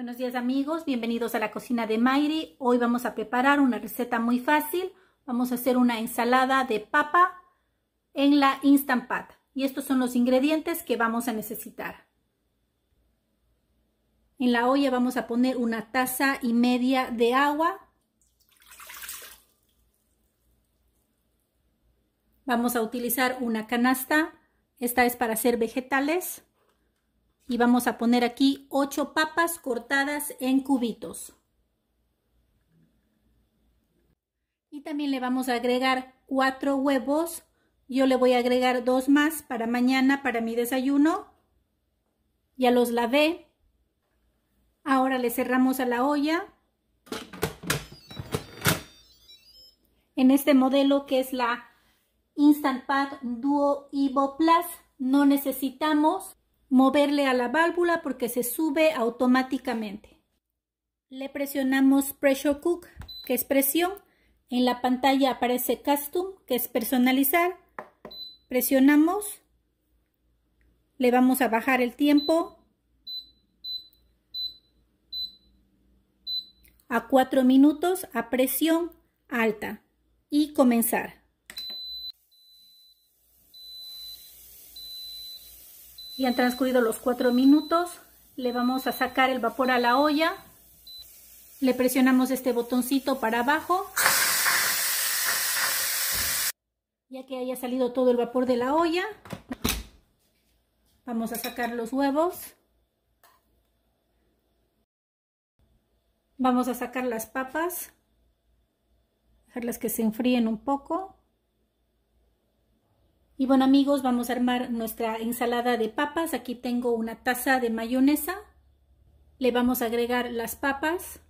Buenos días amigos, bienvenidos a la cocina de Mayri. Hoy vamos a preparar una receta muy fácil. Vamos a hacer una ensalada de papa en la Instant Pot. Y estos son los ingredientes que vamos a necesitar. En la olla vamos a poner una taza y media de agua. Vamos a utilizar una canasta. Esta es para hacer vegetales. Y vamos a poner aquí 8 papas cortadas en cubitos. Y también le vamos a agregar 4 huevos. Yo le voy a agregar dos más para mañana, para mi desayuno. Ya los lavé. Ahora le cerramos a la olla. En este modelo que es la Instant Pot Duo Evo Plus no necesitamos moverle a la válvula porque se sube automáticamente. Le presionamos Pressure Cook, que es presión. En la pantalla aparece Custom, que es personalizar. Presionamos. Le vamos a bajar el tiempo. A 4 minutos a presión alta. Y comenzar. y han transcurrido los 4 minutos. Le vamos a sacar el vapor a la olla. Le presionamos este botoncito para abajo. Ya que haya salido todo el vapor de la olla, vamos a sacar los huevos. Vamos a sacar las papas, dejarlas que se enfríen un poco. Y bueno amigos, vamos a armar nuestra ensalada de papas. Aquí tengo una taza de mayonesa. Le vamos a agregar las papas.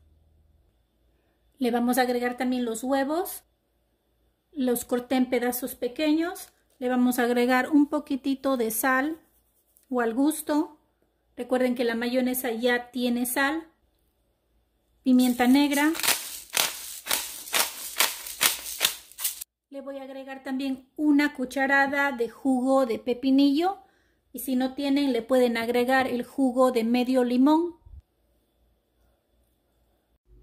Le vamos a agregar también los huevos. Los corté en pedazos pequeños. Le vamos a agregar un poquitito de sal o al gusto. Recuerden que la mayonesa ya tiene sal. Pimienta negra. Le voy a agregar también una cucharada de jugo de pepinillo y si no tienen le pueden agregar el jugo de medio limón,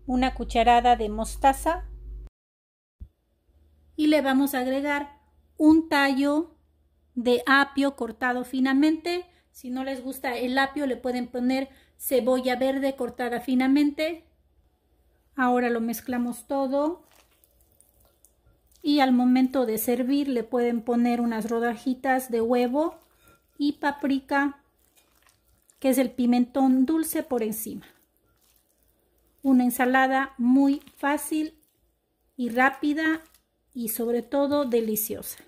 una cucharada de mostaza y le vamos a agregar un tallo de apio cortado finamente. Si no les gusta el apio le pueden poner cebolla verde cortada finamente. Ahora lo mezclamos todo y al momento de servir le pueden poner unas rodajitas de huevo y paprika que es el pimentón dulce por encima. Una ensalada muy fácil y rápida y sobre todo deliciosa.